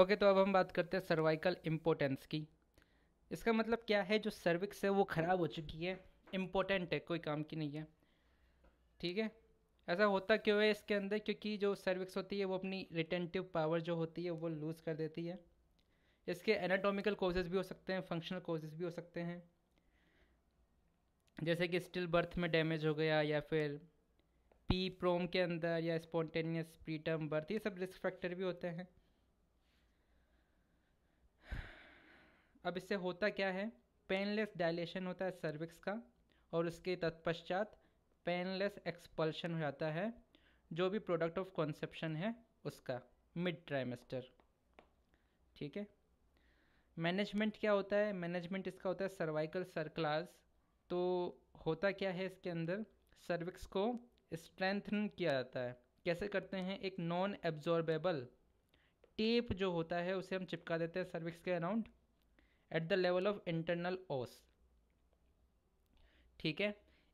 okay तो अब हम बात करते हैं सर्वाइकल इम्पोर्टेंस की इसका मतलब क्या है जो सर्विक्स है वो ख़राब हो चुकी है इम्पोर्टेंट है कोई काम की नहीं है ठीक है ऐसा होता क्यों है इसके अंदर क्योंकि जो सर्विक्स होती है वो अपनी रिटेंटिव पावर जो होती है वो लूज़ कर देती है इसके एनाटोमिकल कोजेज भी हो सकते हैं फंक्शनल कोजेज भी हो सकते हैं जैसे कि स्टिल बर्थ में डैमेज हो गया या फिर पी प्रोम के अंदर या स्पॉन्टेनियस प्रीटर्म बर्थ ये सब रिस्क फैक्टर भी होते हैं अब इससे होता क्या है पेनलेस डायलेशन होता है सर्विक्स का और उसके तत्पश्चात पेनलेस एक्सपल्शन हो जाता है जो भी प्रोडक्ट ऑफ कॉन्सेप्शन है उसका मिड ट्राइमेस्टर ठीक है मैनेजमेंट क्या होता है मैनेजमेंट इसका होता है सर्वाइकल सर्कलाज तो होता क्या है इसके अंदर सर्विक्स को स्ट्रेंथन किया जाता है कैसे करते हैं एक नॉन एब्जॉर्बेबल टेप जो होता है उसे हम चिपका देते हैं सर्विक्स के around at the level of internal os ठीक है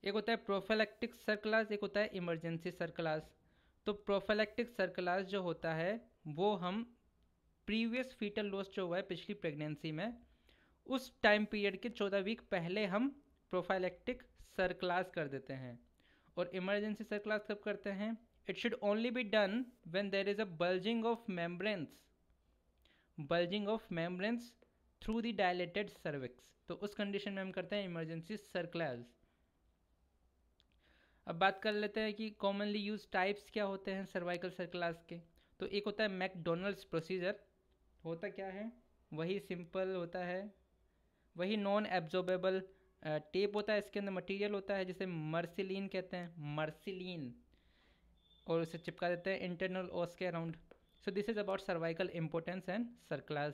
एक होता है प्रोफेलेक्टिक सर्कलास एक होता है इमरजेंसी सर्कलास तो प्रोफेलेक्टिक सर्कलास जो होता है वो हम प्रीवियस फीटल लॉस जो हुआ है पिछली प्रेगनेंसी में उस टाइम पीरियड के चौदह वीक पहले हम प्रोफाइलेक्टिक सर्कलास कर देते हैं और इमरजेंसी सर्कलास कब करते हैं it should only be done when there is a bulging of membranes bulging of membranes through the dilated cervix तो उस कंडीशन में हम करते हैं इमरजेंसी सर्कलाइज अब बात कर लेते हैं कि कॉमनली यूज टाइप्स क्या होते हैं सर्वाइकल सर्कलास के तो एक होता है मैकडोनल्ड्स प्रोसीजर होता क्या है वही सिंपल होता है वही नॉन एब्जॉर्बेबल टेप होता है इसके अंदर मटेरियल होता है जिसे मर्सिलीन कहते हैं मर्सिलीन और उसे चिपका देते हैं इंटरनल ओस के around so this is about cervical importance and सर्कलास